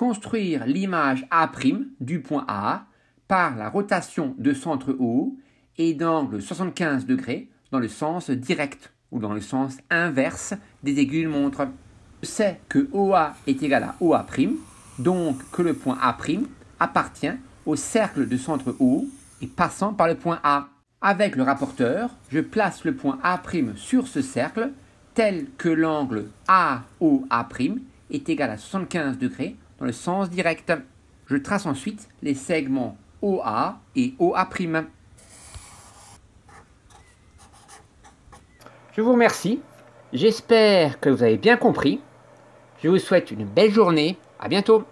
construire l'image A' du point A par la rotation de centre O et d'angle 75 degrés dans le sens direct ou dans le sens inverse des aiguilles de montre. sais que OA est égal à OA', donc que le point A' appartient au cercle de centre O et passant par le point A. Avec le rapporteur, je place le point A' sur ce cercle tel que l'angle AOA' est égal à 75 le sens direct. Je trace ensuite les segments OA et OA'. Je vous remercie. J'espère que vous avez bien compris. Je vous souhaite une belle journée. À bientôt.